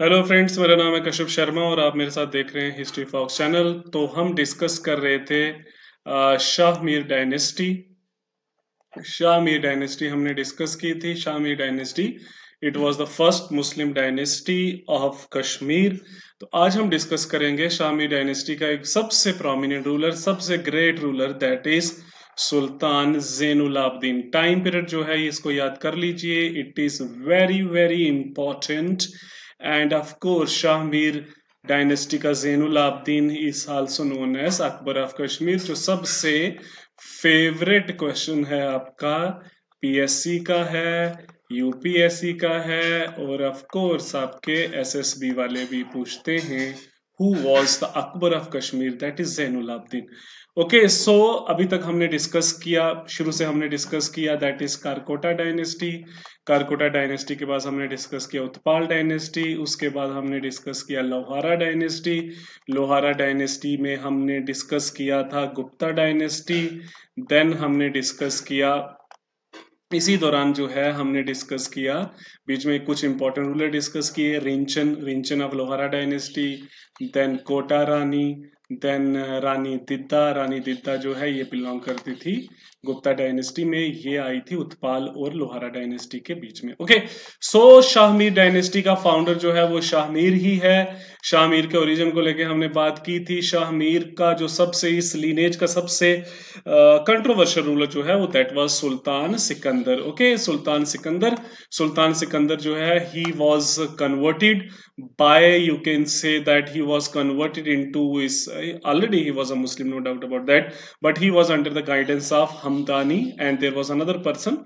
Hello friends मेरा नाम है कश्यप शर्मा और आप मेरे साथ देख रहे हैं हिस्ट्री फॉक्स चैनल तो हम डिस्कस कर रहे थे शाह मीर डायनेस्टी शाह मीर डायनेस्टी हमने डिस्कस की थी Shah Mir dynasty it was the first Muslim dynasty of Kashmir तो आज हम डिस्कस करेंगे शाह मीर डायनेस्टी का एक सबसे प्रोमिनेंट रूलर सबसे great ruler that is Sultan Zainulabidin time period जो है इसको याद कर लीजिए it is very very important and of course Shah Mir dynasty ka Zainul Abidin is also known as Akbar of Kashmir जो सबसे फेवरेट क्वेश्चन है आपका पीएससी का है यूपीएससी का है और ऑफ कोर्स आपके एसएसबी वाले भी पूछते हैं who was the Akbar of Kashmir that is Zainul Abidin. Okay, so अभी तक हमने डिस्कस किया शुरू से हमने डिस्कस किया that is Karkota dynasty Karkota dynasty के बाद हमने डिस्कस किया उत्पाल डायनेस्टी उसके बाद हमने डिस्कस किया लोहारा डायनेस्टी लोहारा डायनेस्टी में हमने डिस्कस किया था गुप्ता डायनेस्टी देन हमने डिस्कस किया इसी दौरान जो है हमने डिस्कस किया बीच में कुछ इंपॉर्टेंट रूलर डिस्कस किए Rinchan Rinchan of Lohara dynasty then Kota Rani then Rani Didda Rani Didda जो है ये बिलोंग करती थी गुप्ता डायनेस्टी में ये आई थी उत्पाल और लोहारा डायनेस्टी के बीच में ओके सो शाहमीर डायनेस्टी का फाउंडर जो है वो शाहमीर ही है शाहमीर के ओरिजिन को लेके हमने बात की थी शाहमीर का जो सबसे इस लीनेज का सबसे कंट्रोवर्शियल uh, रूलर जो है वो that was Sultan Sikandar okay okay? Sultan Sikandar Sultan Sikandar जो है he was converted by you can say that he was converted into is already he was a muslim no doubt about that but he was under the guidance of हम Hamadani and there was another person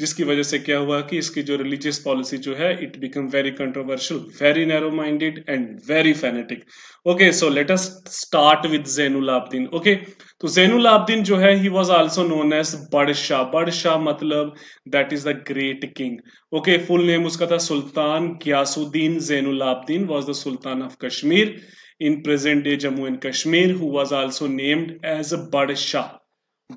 जिसकी वजह से क्या हुआ कि इसकी जो religious policy जो है it become very controversial very narrow minded and very fanatic okay so let us start with Zainul Abidin okay तो जैनुल आबदीन जो है he was also known as Badshah Badshah मतलब that is the great king okay full name उसका था Sultan Ghiyasuddin Zainul Abidin was the sultan of Kashmir in present day Jammu and Kashmir who was also named as Badshah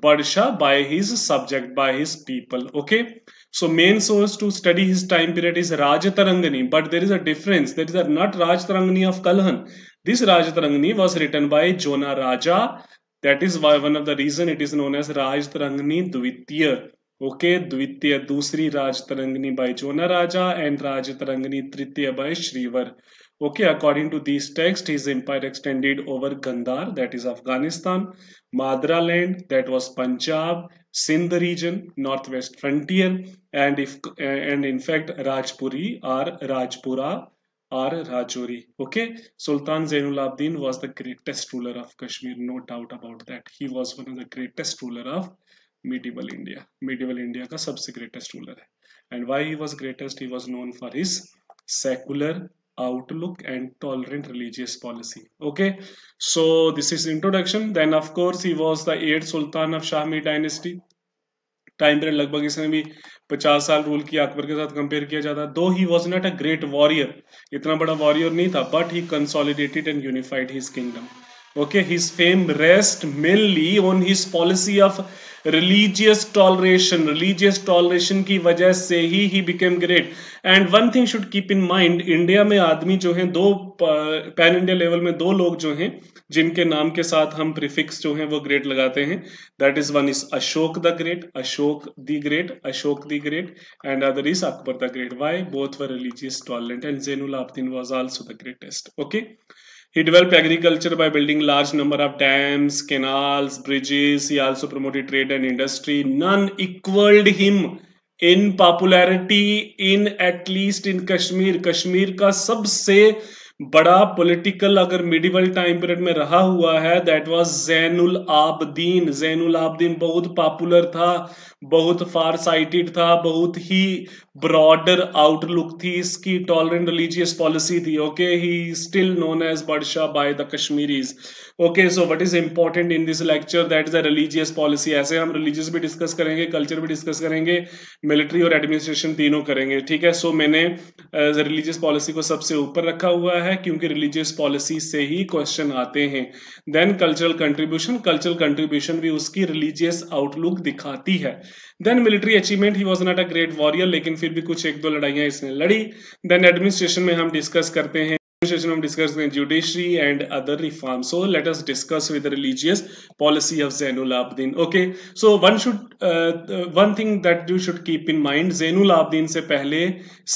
Barsha by his subject, by his people. Okay. So main source to study his time period is Rajatarangani. But there is a difference. There is a not Rajatarangani of Kalhan. This Rajatarangani was written by Jonah Raja. That is why one of the reason it is known as Rajatarangani Dvitiya. Okay. Dvitiya, Dusri Rajatarangani by Jonah Raja and Rajatarangani Tritiya by Shrivar. Okay, according to these texts, his empire extended over Gandhar, that is Afghanistan, Madra land, that was Punjab, Sindh region, northwest frontier, and if and in fact Rajpuri or Rajpura or Rajouri. Okay, Sultan Zainul Abidin was the greatest ruler of Kashmir, no doubt about that. He was one of the greatest ruler of medieval India. Medieval India का सबसे greatest ruler है. And why he was greatest? He was known for his secular outlook and tolerant religious policy okay so this is introduction then of course he was the eighth sultan of shahmi dynasty time period लगभग इसने भी 50 साल rule किया अकबर के साथ compare किया जाता though he was not a great warrior इतना बड़ा वॉरियर नहीं था but he consolidated and unified his kingdom okay his fame rest mainly on his policy of religious toleration religious toleration की वजह से ही he became great and one thing should keep in mind India में आदमी जो हैं दो pan India level में दो लोग जो हैं जिनके नाम के साथ हम प्रिफिक्स जो हैं वो ग्रेट लगाते हैं that is one is Ashoka the great Ashoka the great Ashoka the great and other is Akbar the great why both were religious tolerant and Zainul Abidin was also the greatest okay He developed agriculture by building large number of dams, canals, bridges. He also promoted trade and industry. None equaled him in popularity in at least in Kashmir. Kashmir का सबसे बड़ा political अगर medieval time period में रहा हुआ है that was Zainul Abidin Zainul Abidin बहुत popular था बहुत फार साइटेड था बहुत ही ब्रॉडर आउटलुक थी इसकी टॉलरेंट रिलीजियस पॉलिसी थी okay he still known as Badshah by the Kashmiris okay so what is important in this lecture that is a religious policy ऐसे हम रिलीजियस भी डिस्कस करेंगे कल्चर भी डिस्कस करेंगे मिलिट्री और एडमिनिस्ट्रेशन तीनों करेंगे ठीक है सो so, मैंने रिलीजियस uh, पॉलिसी को सबसे ऊपर रखा हुआ है क्योंकि रिलीजियस पॉलिसी से ही क्वेश्चन आते हैं then cultural contribution cultural contribution भी उसकी रिलीजियस आउटलुक दिखाती है then military achievement he was not a great warrior लेकिन फिर भी कुछ एक दो लड़ाइयाँ इसने लड़ी देन एडमिनिस्ट्रेशन में हम डिस्कस करते हैं session हम discuss the judiciary and other reform. So let us discuss with the religious policy of Zainul Abidin. Okay, so one should uh, one thing that you should keep in mind, Zainul Abidin से पहले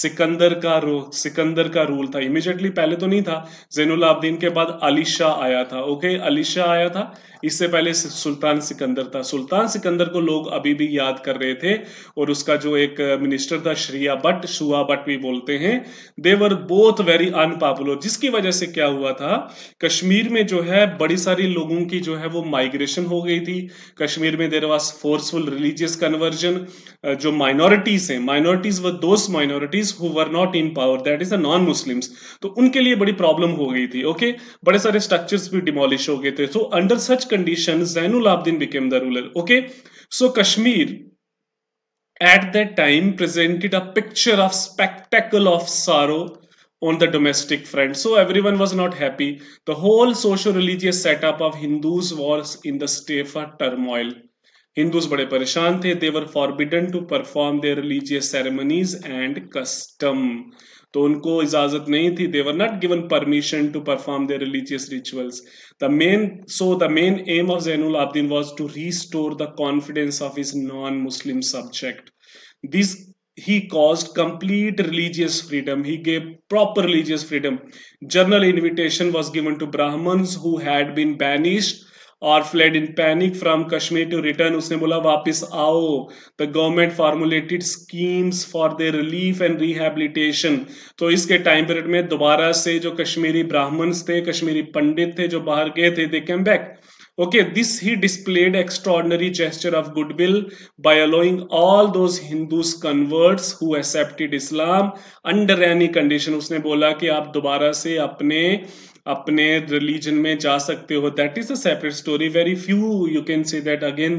सिकंदर का रो सिकंदर का rule था immediately पहले तो नहीं था जैनुल आबदीन के बाद अली शाह आया था ओके अली शाह आया था इससे पहले सुल्तान सिकंदर था सुल्तान सिकंदर को लोग अभी भी याद कर रहे थे और उसका जो एक मिनिस्टर था श्रिया भट्ट शुआ भट्ट भी बोलते हैं देवर बोथ वेरी अनपॉपुलर जिसकी वजह से क्या हुआ था कश्मीर में जो है बड़ी सारी लोगों की जो है वो माइग्रेशन हो गई थी कश्मीर में there was forceful religious conversion जो माइनॉरिटीज हैं माइनॉरिटीज व दोस्त minorities who were not in power that is a non Muslims तो उनके लिए बड़ी प्रॉब्लम हो गई थी ओके बड़े सारे स्ट्रक्चर्स भी डिमोलिश हो गए थे so under such condition Zainul Abidin became the ruler okay so Kashmir at that time presented a picture of spectacle of sorrow on the domestic front. So everyone was not happy. The whole socio religious setup of Hindus was in the state of turmoil. Hindus बड़े परेशान थे they were forbidden to perform their religious ceremonies and custom. तो उनको इजाजत नहीं थी they were not given permission to perform their religious rituals. The main so the main aim of Zainul Abdin was to restore the confidence of his non-Muslim subject. These he caused complete religious freedom. He gave proper religious freedom. General invitation was given to Brahmins who had been banished और fled in panic from Kashmir to return उसने बोला वापस आओ the government formulated schemes for their relief and rehabilitation तो इसके time period में दोबारा से जो कश्मीरी ब्राह्मण्स थे कश्मीरी पंडित थे जो बाहर गए थे they came back Okay, this he displayed extraordinary gesture of goodwill by allowing all those Hindus converts who accepted Islam under any condition. उसने बोला कि आप दोबारा से अपने अपने रिलीजन में जा सकते हो that is a separate story very few you can say that again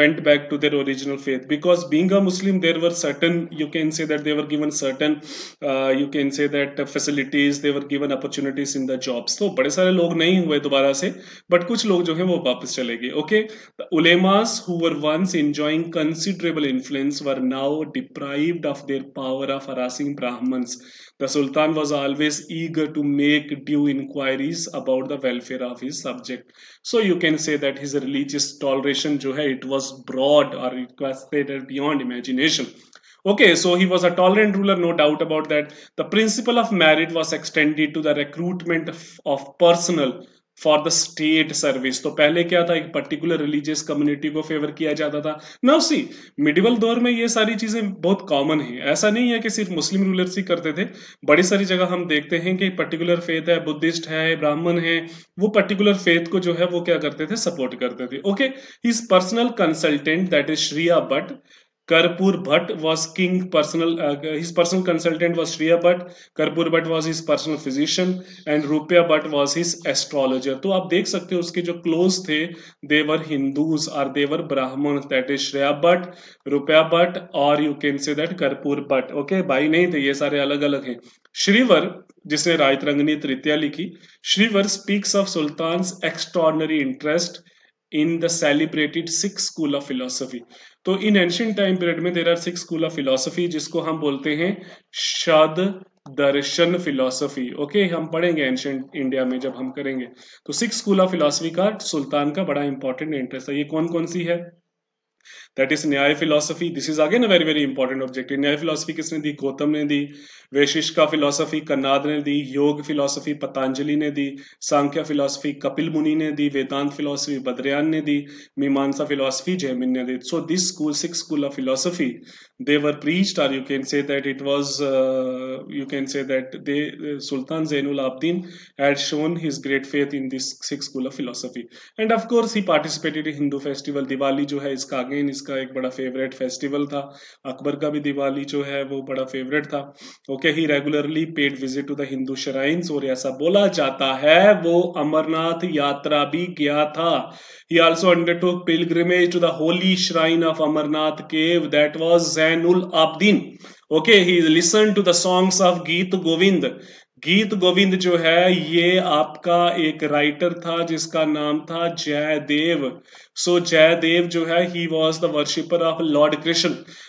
went back to their original faith because being a Muslim there were certain you can say that they were given certain you can say that facilities they were given opportunities in the jobs तो बड़े सारे लोग नहीं हुए दोबारा से but कुछ लोग जो है वो वापस चले गए okay ulemas who were once enjoying considerable influence were now deprived of their power of harassing Brahmins The Sultan was always eager to make due inquiries about the welfare of his subject. So you can say that his religious toleration, jo hai, it was broad or it was beyond imagination. Okay, so he was a tolerant ruler, no doubt about that. The principle of merit was extended to the recruitment of, of for the state service तो पहले क्या था एक particular religious community को favour किया जाता था now see medieval दौर में ये सारी चीजें बहुत कॉमन है ऐसा नहीं है कि सिर्फ मुस्लिम रूलर्स ही करते थे बड़ी सारी जगह हम देखते हैं कि पर्टिकुलर फेथ है बुद्धिस्ट है ब्राह्मण है वो पर्टिकुलर फेथ को जो है वो क्या करते थे सपोर्ट करते थे okay is personal consultant that is Shriya but Karpur Bhatt was king personal, uh, his personal consultant was Shriya Bhatt, Karpur Bhatt was his personal physician and Rupya Bhatt was his astrologer. तो आप देख सकते हो उसके जो close थे देवर Hindus और देवर ब्राह्मण दैट इज श्रेया भट्ट रुपया भट्ट और यू कैन से दैट कर्पूर भट्ट ओके भाई नहीं थे ये सारे अलग अलग हैं श्रीवर जिसने राजतरंगनी तृतीया लिखी Shrivara speaks of sultan extraordinary interest in the celebrated six school of philosophy तो इन एंशियंट टाइम पीरियड में there are six school of philosophy जिसको हम बोलते हैं शद दर्शन फिलोसफी ओके हम पढ़ेंगे एंशियंट इंडिया में जब हम करेंगे तो सिक्स स्कूल ऑफ फिलोसफी का सुल्तान का बड़ा इंपॉर्टेंट इंटरेस्ट है ये कौन कौन सी है that is Nyaya philosophy. This is again a very, very important objective. Nyaya philosophy किसने दी the Gautam, the Veshishka philosophy Kannada, ने दी philosophy Patanjali, ने Sankhya philosophy Kapil Muni, ने दी philosophy Badrayan, ने दी philosophy जयमिन so this school six school of philosophy they were preached or you can say that it was uh, you can say that they uh, Sultan Zainul Abidin had shown his great faith in this six school of philosophy and of course he participated in Hindu festival Diwali जो है again is का एक बड़ा favourite festival था अकबर का भी दिवाली जो है वो बड़ा फेवरेट था okay he regularly paid visit to the Hindu shrines और ऐसा बोला जाता है वो अमरनाथ यात्रा भी गया था he also undertook pilgrimage to the holy shrine of Amarnath cave that was Zain ul Abidin okay he listen to the songs of Geet Govind गीत गोविंद जो है ये आपका एक राइटर था जिसका नाम था जयदेव सो so, जयदेव जो है he was the worshipper of lord Krishna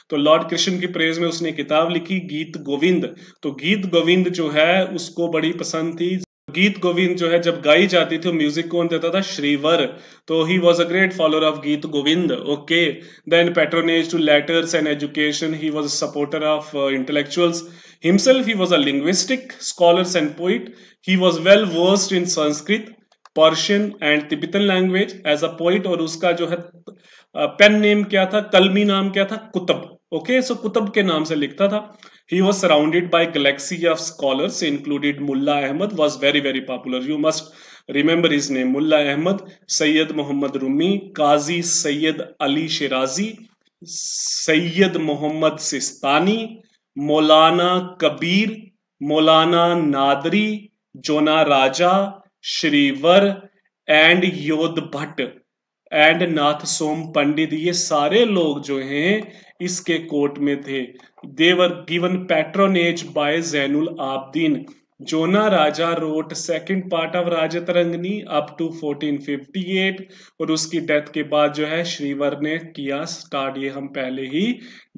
तो लॉर्ड कृष्ण की प्रेज में उसने किताब लिखी गीत गोविंद तो गीत गोविंद जो है उसको बड़ी पसंद थी गीत गोविंद जो है जब गाई जाती थी म्यूजिक कौन देता था श्रीवर तो he was a great follower of Geet Govind okay then patronage to letters and education he was supporter of intellectuals Himself, he was a linguistic, scholar and poet. He was well versed in Sanskrit, Persian and Tibetan language as a poet और उसका जो है pen name क्या था कलमी नाम क्या था कुतब ओके सो कुतब के नाम से लिखता था he was surrounded by galaxy of scholars included Mulla Ahmad was very very popular you must remember is name Mulla Ahmad Syed Mohammad Rumi Qazi Syed Ali Shirazi Syed Mohammad Sistani Maulana Kabir Maulana Nadri Jonaraja Srivara and Yod Bhatt and Nath Som Pandit ये सारे लोग जो हैं इसके कोर्ट में थे they were given patronage by Zainul Abidin Jonah Raja wrote second part of Rajatarangni up to 1458 और उसकी डेथ के बाद जो है श्रीवर ने किया स्टार्ट ये हम पहले ही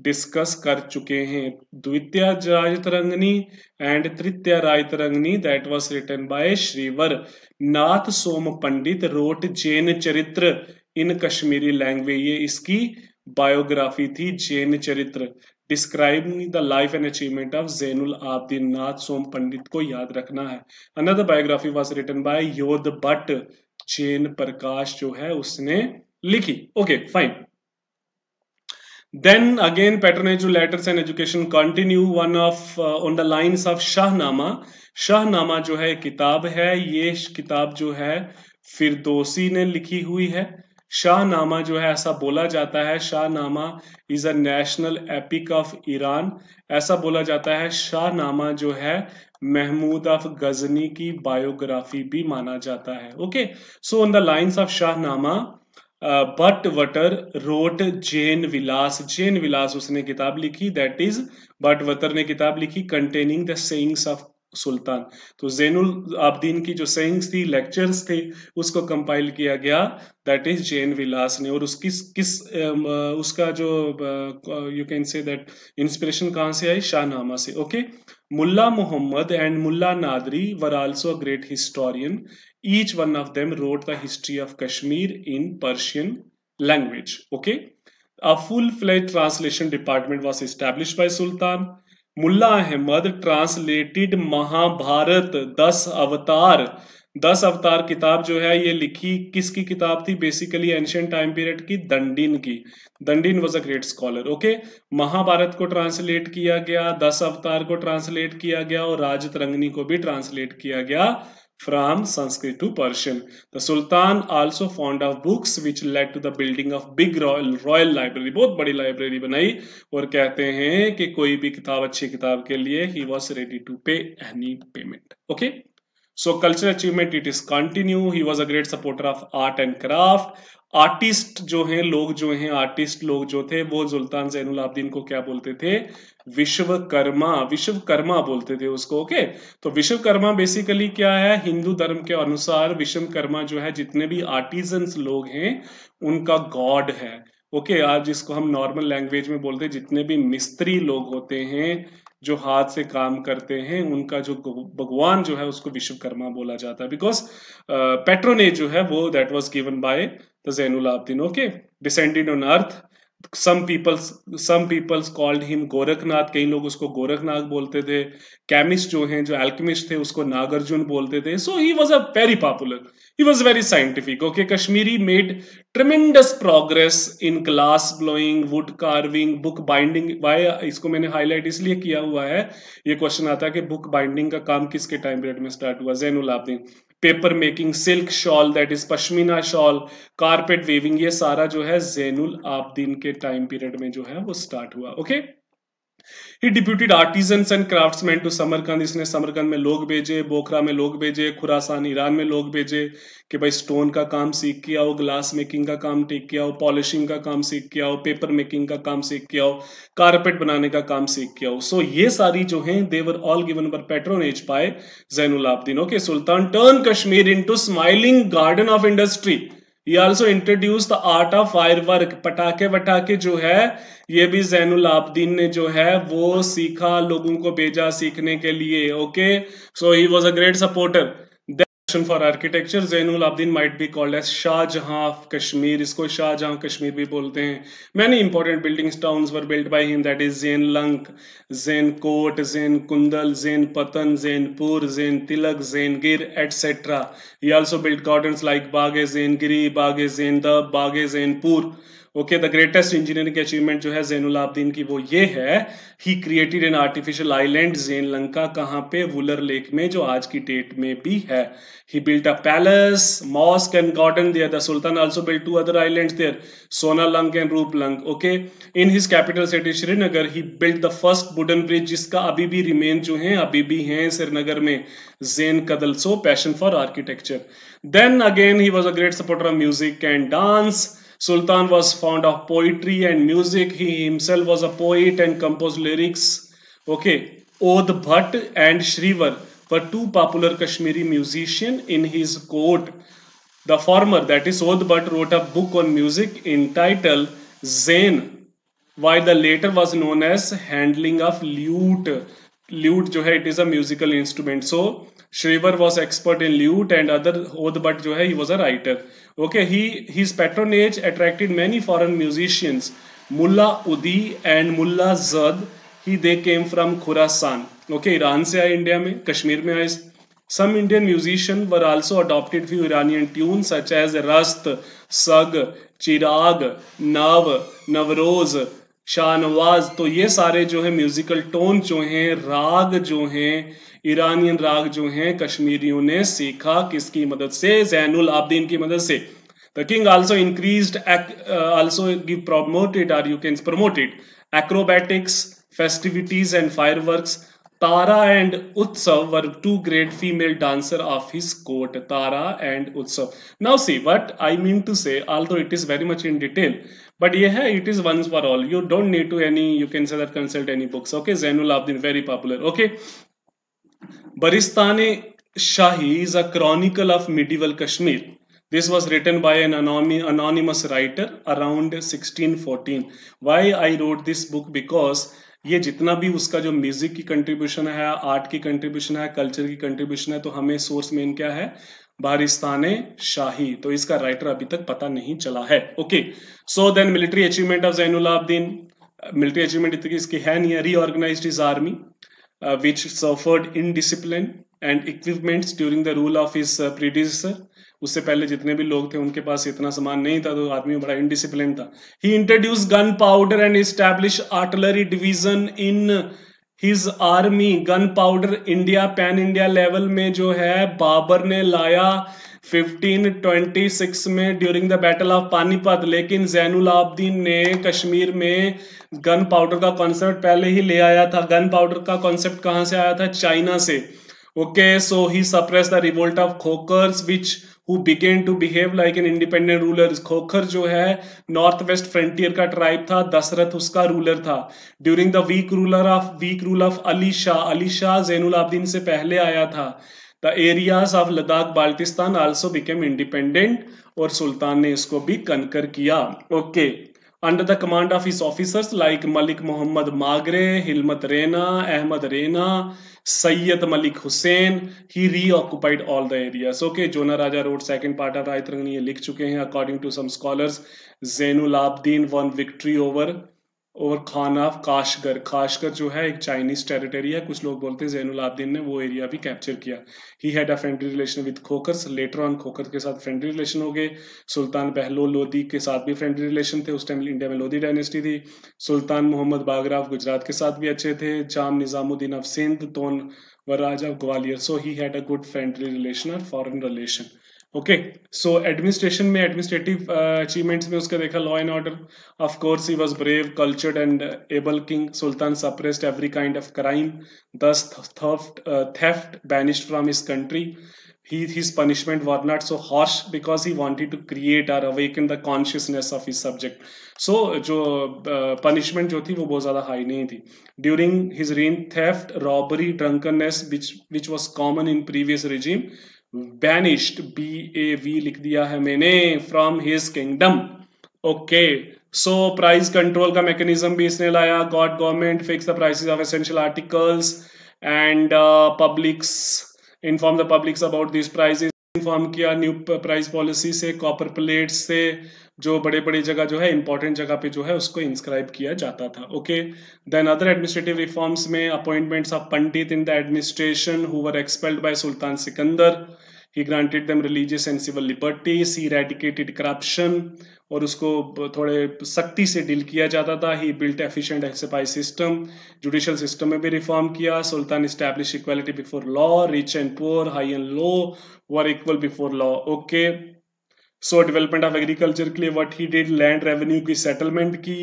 डिस्कस कर चुके हैं द्वितीय Rajatarangini and Tritiya Rajatarangini that was written by Shrivara Nath Som Pandit wrote Jain Charitra in Kashmiri language ये इसकी बायोग्राफी थी Jain Charitra describing the life and achievement of Zainul Abidin Nath Som Pandit को याद रखना है another biography was written by Yod Bhatt Jain Prakash जो है उसने लिखी okay fine then again patronage to letters and education continue one of uh, on the lines of shahnama shahnama जो है किताब है ये किताब जो है फिरदोसी ने लिखी हुई है शाहनामा जो है ऐसा बोला जाता है Shahnama is a national epic of Iran ऐसा बोला जाता है शाहनामा जो है महमूद ऑफ गजनी की बायोग्राफी भी माना जाता है okay so on the lines of Shahnama but Vatar wrote Jain Vilas Jain Vilas उसने किताब लिखी दैट इज बट वटर ने किताब लिखी containing the sayings of sultan तो जैनुल आबदीन की जो सेंग्स थी लेक्चर्स थे उसको कंपाइल किया गया दैट इज जैन विलास ने और उसकी किस उसका जो you can say that inspiration कहाँ से आई शाहनामा से okay Mulla Mohammad and Mulla Nadri were also a great historian each one of them wrote the history of Kashmir in Persian language okay a full fledged translation department was establish by sultan Mulla Ahmad translated Mahabharat दस अवतार दस अवतार किताब जो है ये लिखी किसकी किताब थी बेसिकली एंशियंट टाइम पीरियड की दंडिन की Dandin was a great scholar okay Mahabharat को ट्रांसलेट किया गया दस अवतार को ट्रांसलेट किया गया और राजतरंगनी को भी ट्रांसलेट किया गया from Sanskrit to Persian. The Sultan also fond of books which led to the building of big royal royal library. बहुत बड़ी library बनाई और कहते हैं कि कोई भी किताब अच्छी किताब के लिए he was ready to pay any payment. Okay. So cultural achievement it is continue. He was a great supporter of art and craft. Artist जो हैं लोग जो हैं आर्टिस्ट लोग जो थे वो जुल्तान जैनुल आबदीन को क्या बोलते थे विश्वकर्मा विश्वकर्मा बोलते थे उसको ओके तो विश्वकर्मा बेसिकली क्या है हिंदू धर्म के अनुसार विश्वकर्मा जो है जितने भी आर्टिजन्स लोग हैं उनका गॉड है ओके आज जिसको हम नॉर्मल लैंग्वेज में बोलते हैं जितने भी मिस्त्री लोग होते हैं जो हाथ से काम करते हैं उनका जो भगवान जो है उसको विश्वकर्मा बोला जाता है बिकॉज पेट्रोनेज जो है वो that was given by the Zainul Abidin okay descended on earth some people some peoples called him Gorakhnath कई लोग उसको गोरखनाथ बोलते थे केमिस्ट जो हैं जो एल्केमिस्ट थे उसको नागार्जुन बोलते थे so he was a very popular he was very scientific okay Kashmiri made tremendous progress in glass blowing wood carving book binding why इसको मैंने हाईलाइट इसलिए किया हुआ है ये क्वेश्चन आता है कि बुक बाइंडिंग का काम किसके टाइम पीरियड में स्टार्ट हुआ Zain Ulabidin paper making silk shawl that is pashmina shawl carpet weaving ये सारा जो है जैनुल आबदीन के टाइम पीरियड में जो है वो स्टार्ट हुआ okay okay? He deputed artisans and craftsman to Samarkand इसने समरकंद में लोग भेजे बोखरा में लोग भेजे खुरासान ईरान में लोग भेजे कि भाई स्टोन का काम सीख के आओ ग्लास मेकिंग का काम टेक के आओ पॉलिशिंग का काम सीख के आओ पेपर मेकिंग का काम सीख के आओ कारपेट बनाने का काम सीख के आओ सो ये सारी जो है देवर ऑल गिवन पर patronage by Zain Ulabidin okay sultan turn Kashmir into smiling garden of industry ये also introduce the art of fire work पटाखे वटाखे जो है ये भी जैनुल आबदीन ने जो है वो सीखा लोगों को भेजा सीखने के लिए okay so he was a great supporter for architecture Zainul Abidin might be called as Shah Jahan of Kashmir इसको शाह जहां कश्मीर भी बोलते हैं many important buildings towns were built by him that is Zain Lank Zain Kot Zain Kundal Zain Patan Zainpur Zain Tilak Zaingir etc he also built gardens like Baghe Zaingiri Baghe Zaindab Baghe Zainpur okay the greatest engineering achievement जो है जैनुलाब्दीन की वो ये है he created an artificial island Zain Lanka कहाँ पे Wular lake में जो आज की डेट में भी है he built a palace mosque and garden there the sultan also built two other islands there Sona Lank and Lank okay in his capital city Srinagar he built the first wooden bridge जिसका अभी भी रिमेन जो है अभी भी है श्रीनगर में Zain Kadal so passion for architecture then again he was a great supporter of music and dance Sultan was fond of poetry and music. He himself was a poet and composed lyrics. Okay, Odh Bhatt and Shrivar were two popular Kashmiri musicians in his court. The former, that is Odh Bhatt, wrote a book on music entitled Zain, while the latter was known as Handling of Lute. Lute, जो है, it is a musical instrument. So, Shrivar was expert in lute and other Odh Bhatt, जो he was a writer. Okay, he, his patronage attracted many foreign musicians, mulla Udi and mulla Zad. He, they came from Khurasan. Okay, Iran se aaye india mein kashmir mein aaye Some Indian musician were also adopted few Iranian tunes such as Rast, Sag, Chirag, Nav, Navroz, Shahnawaz तो ये सारे जो है musical tone जो है राग जो हैं ईरानियन राग जो है कश्मीरियों ने सीखा किसकी मदद से जैन आब्दीन की मदद से the king also increase also give promoted are you can promoted acrobatics festivities and fire work Tara and Utsav were two great female dancer of his court Tara and Utsav now see but I mean to say also it is very much in detail but ये है it is once for all you don't need to any you can say consult any books okay Zainul आब्दीन very popular okay Baharistan Shahi is a chronicle of medieval Kashmir this was written by an anonymous writer around sixteen fourteen why I wrote this book because ये जितना भी उसका जो music की contribution है art की contribution है culture की कंट्रीब्यूशन है तो हमें सोर्स मेन क्या है बारिस्तान शाही तो इसका राइटर अभी तक पता नहीं चला है okay so then military achievement of Zainulabidin military achievement इसकी है नहीं reorganize his army which suffered indiscipline and equipments during the rule of his predecessors उससे पहले जितने भी लोग थे उनके पास इतना सामान नहीं था तो आदमी बड़ा इनडिसिप्लिन था he introduce gun powder and establish artillery division in his army gun powder India pan India level में जो है बाबर ने लाया 1526 में during the battle of Panipat लेकिन जैन आबदीन ने कश्मीर में गन पाउडर का कॉन्सेप्ट पहले ही ले आया था गन पाउडर का कॉन्सेप्ट कहाँ से आया था चाइना से Okay, so he suppressed the revolt of khokars which who began to behave like an independent ruler. Khokhar jo hai northwest frontier ka tribe tha था uska ruler tha during the weak ruler of weak rule of ali shah ali shah zainul abidin se pehle aaya tha the areas of ladakh baltistan also became independent aur sultan ne isko bhi conquer kiya okay. under the command of his officers like Malik mohammad Magre, Hilmat Rena, ahmed Rena, Syed Malik Hussain he re reoccupied all the areas okay Jona Raja wrote second part of Rajatarangini लिख चुके हैं according to some scholars Zainul Abidin won victory over और खाना Kashgar Kashgar जो है एक Chinese territory है कुछ लोग बोलते हैं जैनुल ने वो एरिया भी कैप्चर किया he had a friendly relation with Khokar later on Khokar के साथ फ्रेंडली रिलेशन हो गए सुल्तान बहलो लोधी के साथ भी फ्रेंडली रिलेशन थे उस टाइम इंडिया में लोधी डायनेस्टी थी सुल्तान मोहम्मद बागराव गुजरात के साथ भी अच्छे थे जाम निज़ामुद्दीन ऑफ सिंध तोन वराज of Gwalior so he had a good friendly relation और foreign relation okay so administration में एडमिनिस्ट्रेटिव अचीवमेंट्स uh, में उसका देखा law and order of course he was brave cultured and able king sultan suppressed every kind of crime thus theft banished from his country he his punishment were not so harsh because he wanted to create or awake in the consciousness of his subject so जो punishment uh, जो थी वो बहुत ज्यादा high नहीं थी during his reign theft robbery drunkenness which which was common in previous regime banished B A V लिख दिया है मैंने from his kingdom okay so price control का मैकेनिज्म भी इसने लाया god government fix the prices of essential articles and publics inform the publics about this prices inform किया new price policy से कॉपर प्लेट्स से जो बड़े बड़े जगह जो है इंपॉर्टेंट जगह पे जो है उसको इंस्क्राइब किया जाता था okay then other administrative reforms में appointments of Pandit in the administration who were expelled by sultan Sikandar he granted them religious and civil liberties he eradicated corruption और उसको थोड़े सख्ती से डील किया जाता था he built efficient spy system judicial system में भी रिफॉर्म किया sultan establish equality before law rich and poor high and low were equal before law okay so development of agriculture के लिए what he did land revenue की settlement की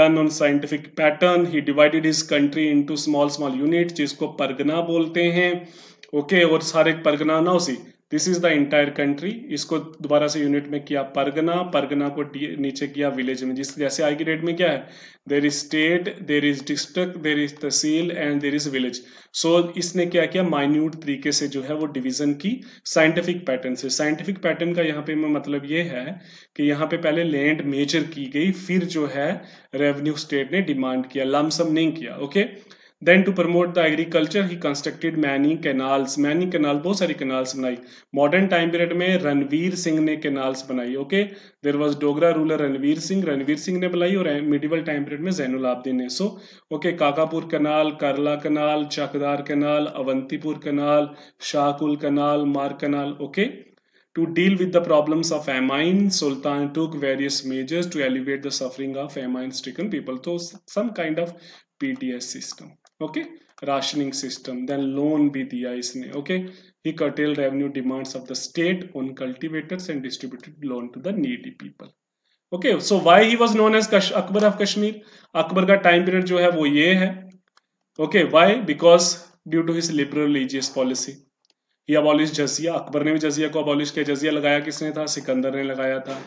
done on scientific pattern he divided his country into small small unit जिसको परगना बोलते हैं okay okay, और सारे परगना ना उसी this is the entire country इसको दोबारा से यूनिट में किया परगना परगना को नीचे किया विलेज में जिस जैसे आई की डेट में क्या है there is state there is district there is tehsil and there is village सो इसने क्या किया माइन्यूट तरीके से जो है वो डिवीजन की साइंटिफिक पैटर्न से साइंटिफिक पैटर्न का यहाँ पे मैं मतलब ये है कि यहाँ पे पहले लैंड मेजर की गई फिर जो है रेवन्यू स्टेट ने डिमांड किया लमसम नहीं किया okay okay? Then to promote the agriculture he constructed many canals many canal बहुत सारी कैनाल्स बनाई मॉडर्न टाइम पीरियड में रणवीर सिंह ने कैनाल्स बनाई okay there was Dogra ruler Ranvir Singh Ranvir Singh ने बनाई और मिडिवल टाइम पीरियड में जैन आबदीन ने सो ओके काकापुर कनाल करला कनाल चकदार कनाल अवंतीपुर कनाल Shahkul canal Mar canal okay with the problem of famine sultan took various measures to alleviate the suffering of famine of people तो some kind of P T S system okay rationing system then loan भी दिया इसने okay he curtailed revenue demands of the state on cultivators and distributed loan to the needy people okay so why he was known as Akbar of Kashmir Akbar का time period जो है वो ये है okay why because due to his liberal religious policy he abolish jizya Akbar ने भी जजिया को abolish किया जजिया लगाया किसने था सिकंदर ने लगाया था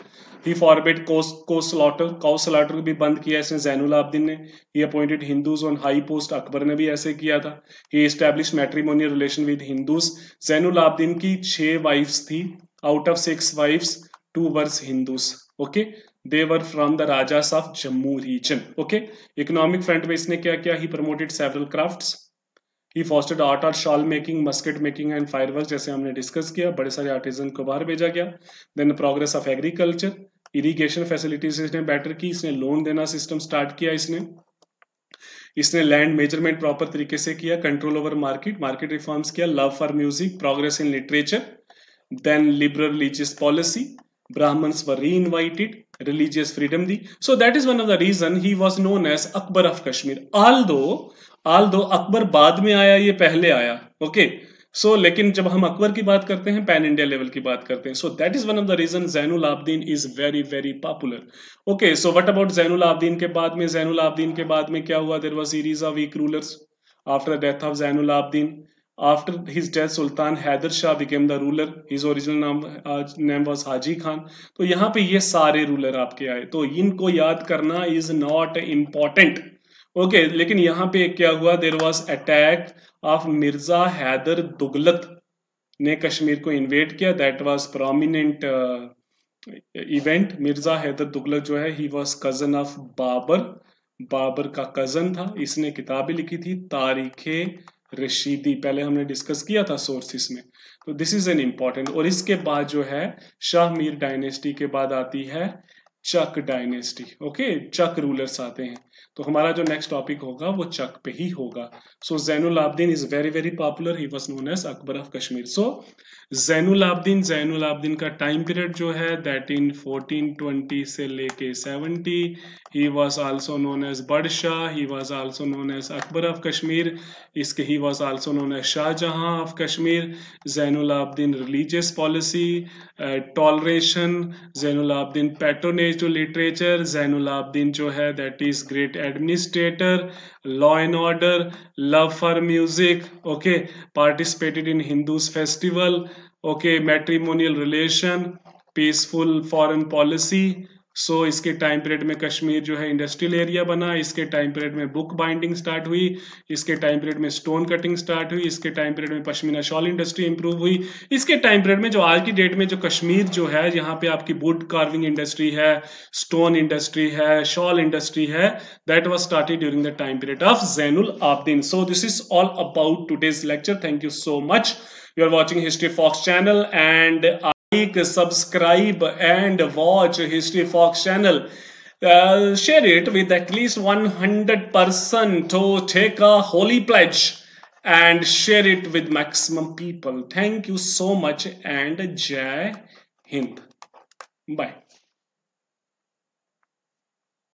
ही फॉरबिड कोस को स्लॉटर काउ स्लॉटर भी बंद किया इसने जैनुल आबदीन ने ही appointed Hindus on high post Akbar ने भी ऐसे किया था ही establish matrimonial relation with Hindus Zainul Abedin की छह वाइफ्स थी out of six wives to verse Hindus okay they were from the Raja of Jammu reason okay economic front में इसने क्या किया ही promoted several crafts he fostered art art shawl making musket making and firework जैसे हमने discuss किया बड़े सारे artesian को बाहर भेजा गया then progress of agriculture irrigation facilities इसने बेटर की इसने लोन देना सिस्टम स्टार्ट किया इसने इसने लैंड मेजरमेंट प्रॉपर तरीके से किया control over market market reforms किया love for music progress in literature then liberal religious policy Brahmins were reinvited freedom दी so that is one of the reason he was known as Akbar of Kashmir although आल दो अकबर बाद में आया ये पहले आया okay so so, लेकिन जब हम अकबर की बात करते हैं पैन इंडिया लेवल की बात करते हैं so that is one of the reason Zainul Abidin is very very popular okay so what about Zainul Abidin के बाद में जैनुल आबदीन के बाद में क्या हुआ there was series of weak rulers after death of Zainul Abidin After his death, Sultan Haider Shah became the ruler. His original name, uh, name was Haji Khan. तो यहाँ पे ये सारे रूलर आपके आए तो इनको याद करना is not important okay okay, लेकिन यहाँ पे क्या हुआ there was attack of Mirza Haider Dughlat ने कश्मीर को इन्वेट किया that was prominent event Mirza Haider Dughlat जो है he was cousin of Babur Babur का कजन था इसने किताबें लिखी थी तारीख रशीदी पहले हमने डिस्कस किया था सोर्सिस में तो दिस इज एन इम्पॉर्टेंट और इसके बाद जो है शाह मीर डायनेस्टी के बाद आती है Chak dynasty okay Chak rulers आते हैं तो हमारा जो नेक्स्ट टॉपिक होगा वो चक पे ही होगा so Zainul Abidin is very very popular he was known as Akbar of Kashmir so Zainul Abidin Zainul Abidin का टाइम पीरियड जो है दैट इन फोर्टीन ट्वेंटी से लेके seventy he was also known as Badshah he was also known as Akbar of Kashmir इसके he was also known as Shahjahan of Kashmir Zainul Abidin religious policy toleration Zainul Abidin patronage studies to literature Zainulabidin जो है that is great administrator law and order love for music okay participated in Hindu festival okay matrimonial relation peaceful foreign policy so so, इसके time period में कश्मीर जो है industrial area बना इसके time period में book binding start हुई इसके time period में स्टोन कटिंग स्टार्ट हुई इसके टाइम पीरियड में पश्मीना शॉल इंडस्ट्री इंप्रूव हुई इसके टाइम पीरियड में जो आज की डेट में जो कश्मीर जो है यहाँ पे आपकी वुड कार्विंग इंडस्ट्री है स्टोन इंडस्ट्री है शॉल इंडस्ट्री है that was started during the time period of Zainul Abidin so this is all about today's lecture thank you so much you are watching History Fox channel and like, subscribe, and watch History Fox channel. Uh, share it with at least 100 person to take a holy pledge and share it with maximum people. Thank you so much and Jai Hind. Bye.